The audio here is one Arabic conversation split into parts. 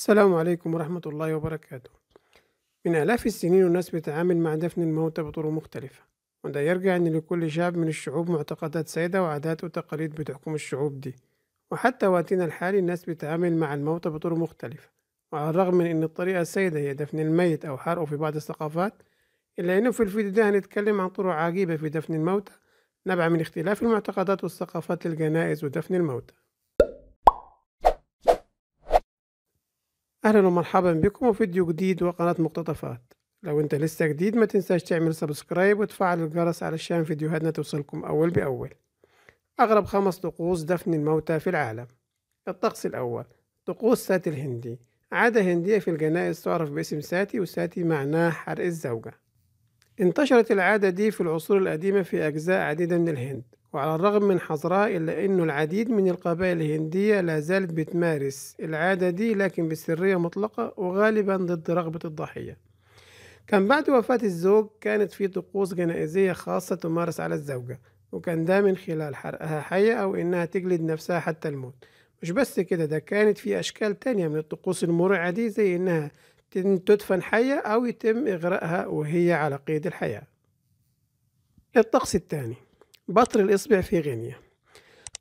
السلام عليكم ورحمة الله وبركاته من آلاف السنين الناس بتتعامل مع دفن الموتى بطرق مختلفة وده يرجع إن لكل شعب من الشعوب معتقدات سيدة وعادات وتقاليد بتحكم الشعوب دي وحتى وقتنا الحالي الناس بتتعامل مع الموتى بطرق مختلفة وعلى الرغم من إن الطريقة السيدة هي دفن الميت أو حرقه في بعض الثقافات إلا إنه في الفيديو ده هنتكلم عن طرق عجيبة في دفن الموتى نبع من اختلاف المعتقدات والثقافات للجنائز ودفن الموتى اهلا ومرحبا بكم في فيديو جديد وقناة مقتطفات لو انت لسه جديد ما تنساش تعمل سبسكرايب وتفعل الجرس علشان فيديوهاتنا توصلكم اول باول اغرب خمس طقوس دفن الموتى في العالم الطقس الاول طقوس ساتي الهندي عادة هندية في الجنائز تعرف باسم ساتي وساتي معناه حرق الزوجة انتشرت العادة دي في العصور القديمة في أجزاء عديدة من الهند وعلى الرغم من حظرها إلا أن العديد من القبائل الهندية لا زالت بتمارس العادة دي لكن بسرية مطلقة وغالبا ضد رغبة الضحية كان بعد وفاة الزوج كانت في طقوس جنائزية خاصة تمارس على الزوجة وكان ده من خلال حرقها حية أو إنها تجلد نفسها حتى الموت مش بس كده ده كانت في أشكال تانية من الطقوس المرعبة دي زي إنها تدفن حية أو يتم إغراءها وهي على قيد الحياة الطقس الثاني بطر الإصبع في غينيا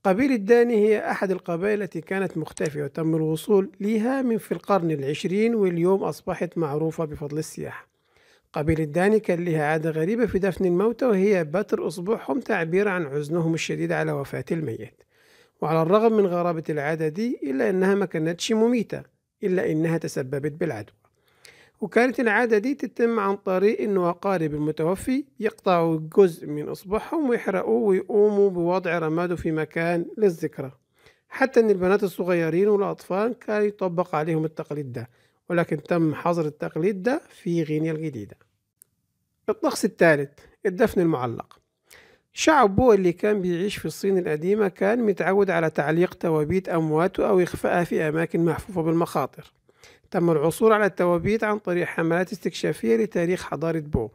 قبيلة داني هي أحد القبائل التي كانت مختفية وتم الوصول لها من في القرن العشرين واليوم أصبحت معروفة بفضل السياحة قبيلة داني كان لها عادة غريبة في دفن الموتى وهي بتر أصبعهم تعبير عن حزنهم الشديد على وفاة الميت وعلى الرغم من غرابة العادة دي إلا أنها ما كانتش مميتة إلا أنها تسببت بالعدوى وكانت العادة دي تتم عن طريق إنه أقارب المتوفي يقطعوا جزء من إصبعهم ويحرقوه ويقوموا بوضع رماده في مكان للذكرى حتى إن البنات الصغيرين والأطفال كان يطبق عليهم التقليد ده ولكن تم حظر التقليد ده في غينيا الجديدة الطقس الثالث الدفن المعلق شعب بو اللي كان بيعيش في الصين القديمة كان متعود على تعليق توابيت أمواته أو إخفائها في أماكن محفوفة بالمخاطر تم العثور على التوابيت عن طريق حملات استكشافية لتاريخ حضارة بو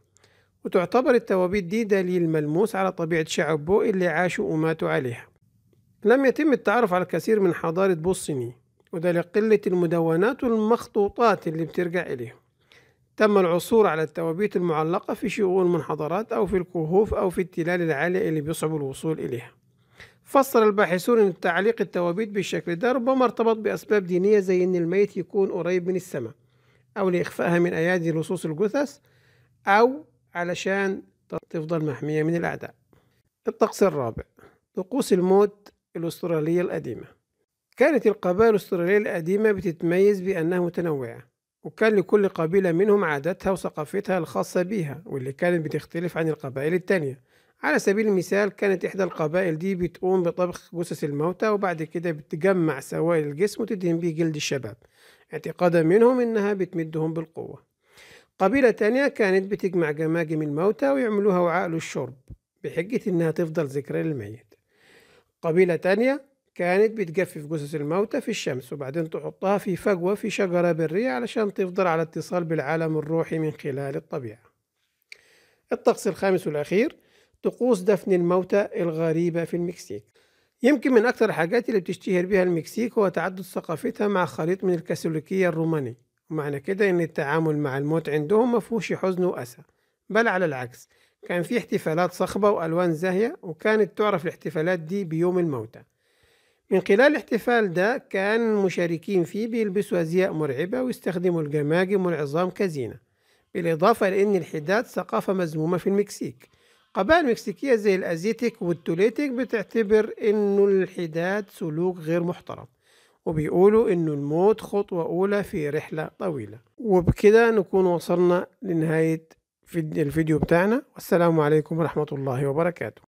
وتعتبر التوابيت دي دليل ملموس على طبيعة شعب بو اللي عاشوا وماتوا عليها لم يتم التعرف على الكثير من حضارة بو الصينية وده لقلة المدونات والمخطوطات اللي بترجع إليه تم العثور على التوابيت المعلقة في شؤون من أو في الكهوف أو في التلال العالية اللي بيصعب الوصول إليها فسر الباحثون أن تعليق التوابيت بالشكل ده ربما ارتبط بأسباب دينية زي أن الميت يكون قريب من السماء أو لإخفائها من أيادي لصوص الجثث أو علشان تفضل محمية من الأعداء الطقس الرابع طقوس الموت الأسترالية القديمة كانت القبائل الأسترالية القديمة بتتميز بأنها متنوعة وكان لكل قبيلة منهم عاداتها وثقافتها الخاصة بيها واللي كانت بتختلف عن القبائل التانية على سبيل المثال كانت إحدى القبائل دي بتقوم بطبخ جثث الموتى وبعد كده بتجمع سوائل الجسم وتدهن بيه جلد الشباب اعتقادا منهم إنها بتمدهم بالقوة قبيلة تانية كانت بتجمع جماجم الموتى ويعملوها وعاء للشرب بحجة إنها تفضل ذكرى للميت قبيلة تانية كانت بتجفف جثث الموتى في الشمس وبعدين تحطها في فجوة في شجرة برية علشان تفضل على اتصال بالعالم الروحي من خلال الطبيعة الطقس الخامس والأخير طقوس دفن الموتى الغريبة في المكسيك يمكن من أكثر الحاجات اللي بتشتهر بها المكسيك هو تعدد ثقافتها مع خليط من الكاثوليكية الروماني ومعنى كده إن التعامل مع الموت عندهم مفهوش حزن وأسى بل على العكس كان في احتفالات صخبة وألوان زاهية وكانت تعرف الاحتفالات دي بيوم الموتى من خلال الاحتفال ده كان المشاركين فيه بيلبسوا أزياء مرعبة ويستخدموا الجماجم والعظام كزينة بالإضافة لأن الحداد ثقافة مذمومة في المكسيك قبائل مكسيكية زي الأزيتك والتوليتك بتعتبر إنه الحداد سلوك غير محترم وبيقولوا إنه الموت خطوة أولى في رحلة طويلة وبكده نكون وصلنا لنهاية الفيديو بتاعنا والسلام عليكم ورحمة الله وبركاته